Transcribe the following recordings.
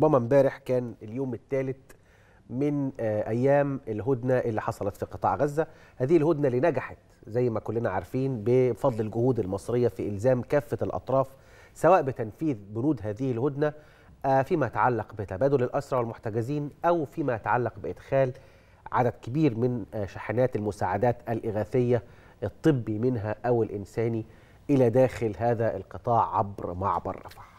ربما امبارح كان اليوم الثالث من آه، ايام الهدنه اللي حصلت في قطاع غزه، هذه الهدنه اللي نجحت زي ما كلنا عارفين بفضل الجهود المصريه في الزام كافه الاطراف سواء بتنفيذ بنود هذه الهدنه آه، فيما يتعلق بتبادل الاسرى والمحتجزين او فيما يتعلق بادخال عدد كبير من آه، شاحنات المساعدات الاغاثيه الطبي منها او الانساني الى داخل هذا القطاع عبر معبر رفح.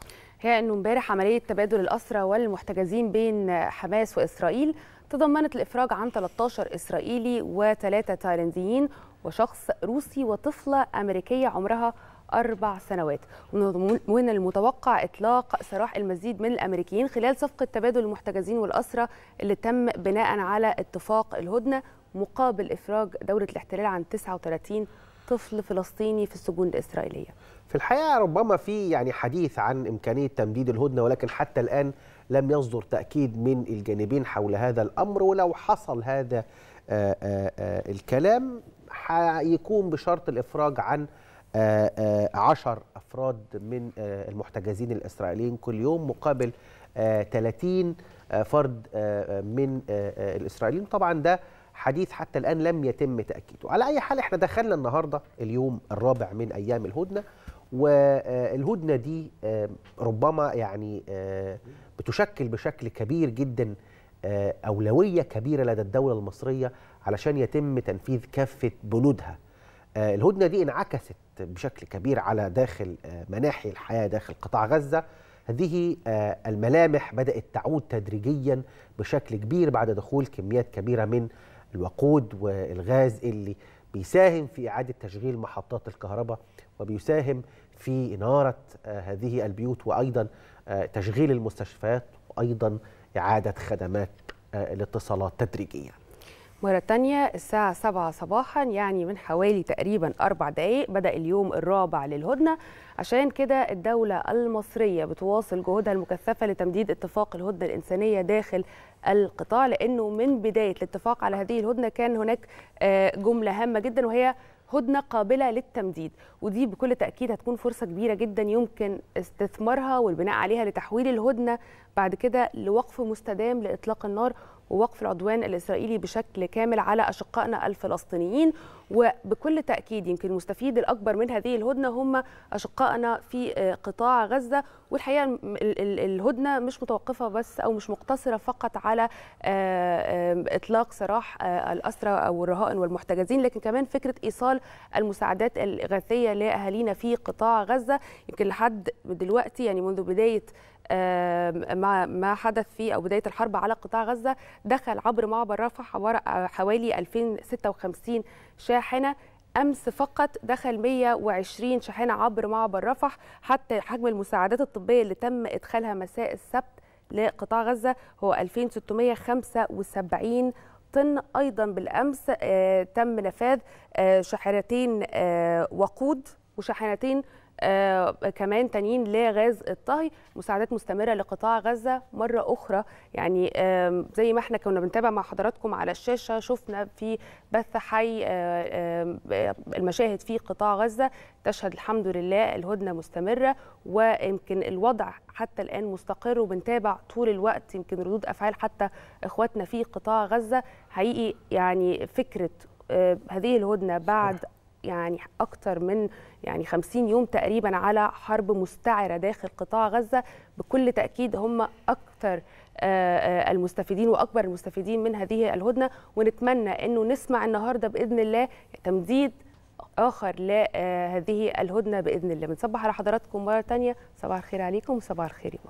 هي أنه امبارح عملية تبادل الأسرى والمحتجزين بين حماس وإسرائيل تضمنت الإفراج عن 13 إسرائيلي وثلاثة تايلنديين وشخص روسي وطفلة أمريكية عمرها أربع سنوات ومن المتوقع إطلاق سراح المزيد من الأمريكيين خلال صفقة تبادل المحتجزين والأسرى اللي تم بناء على اتفاق الهدنة مقابل إفراج دولة الاحتلال عن 39 طفل فلسطيني في السجون الإسرائيلية في الحقيقة ربما في يعني حديث عن إمكانية تمديد الهدنة ولكن حتى الآن لم يصدر تأكيد من الجانبين حول هذا الأمر ولو حصل هذا آآ آه، آآ آه، آه، الكلام هيكون بشرط الإفراج عن عشر أفراد من المحتجزين الإسرائيليين كل يوم مقابل 30 فرد من الإسرائيليين طبعا ده حديث حتى الآن لم يتم تأكيده على أي حال احنا دخلنا النهاردة اليوم الرابع من أيام الهدنة والهدنة دي ربما يعني بتشكل بشكل كبير جدا أولوية كبيرة لدى الدولة المصرية علشان يتم تنفيذ كافة بنودها آه، الهدنة دي انعكست بشكل كبير على داخل آه، مناحي الحياة داخل قطاع غزة هذه آه، الملامح بدأت تعود تدريجيا بشكل كبير بعد دخول كميات كبيرة من الوقود والغاز اللي بيساهم في إعادة تشغيل محطات الكهرباء وبيساهم في إنارة آه، هذه البيوت وأيضا آه، تشغيل المستشفيات وأيضا إعادة خدمات آه، الاتصالات تدريجياً مرة تانية الساعة سبعة صباحا يعني من حوالي تقريبا أربع دقايق بدأ اليوم الرابع للهدنة عشان كده الدولة المصرية بتواصل جهودها المكثفة لتمديد اتفاق الهدنة الإنسانية داخل القطاع لأنه من بداية الاتفاق على هذه الهدنة كان هناك آه، جملة هامة جدا وهي هدنه قابله للتمديد ودي بكل تاكيد هتكون فرصه كبيره جدا يمكن استثمارها والبناء عليها لتحويل الهدنه بعد كده لوقف مستدام لاطلاق النار ووقف العدوان الإسرائيلي بشكل كامل على أشقائنا الفلسطينيين وبكل تأكيد يمكن المستفيد الأكبر من هذه الهدنة هم أشقائنا في آه، قطاع غزة والحقيقة الهدنة مش متوقفة بس أو مش مقتصرة فقط على آه، آه، إطلاق سراح الأسرى أو الرهائن والمحتجزين لكن كمان فكرة إيصال المساعدات الإغاثية لأهالينا في قطاع غزة يمكن لحد دلوقتي يعني منذ بداية ما ما حدث في او بدايه الحرب على قطاع غزه دخل عبر معبر رفح آه، حوالي 2056 شاحنه امس فقط دخل 120 شاحنه عبر معبر رفح حتى حجم المساعدات الطبيه اللي تم ادخالها مساء السبت لقطاع غزه هو 2675 طن ايضا بالامس آه، تم نفاذ آه، شاحنتين وقود وشاحنتين آه، كمان تانيين لغاز الطهي مساعدات مستمرة لقطاع غزة مرة أخرى يعني زي ما احنا كنا بنتابع مع حضراتكم على الشاشة شفنا في بث حي آه، المشاهد في قطاع غزة تشهد الحمد لله الهدنة مستمرة ويمكن الوضع حتى الآن مستقر وبنتابع طول الوقت يمكن ردود أفعال حتى إخواتنا في قطاع غزة حقيقي يعني فكرة آه، هذه الهدنة بعد يعني اكثر من يعني 50 يوم تقريبا على حرب مستعره داخل قطاع غزه بكل تاكيد هم اكثر آه، آه، المستفيدين واكبر المستفيدين من هذه الهدنه ونتمنى انه نسمع النهارده باذن الله تمديد اخر لهذه آه، الهدنه باذن الله بنصبح على حضراتكم مره ثانيه صباح الخير عليكم وصباح الخير يا مصر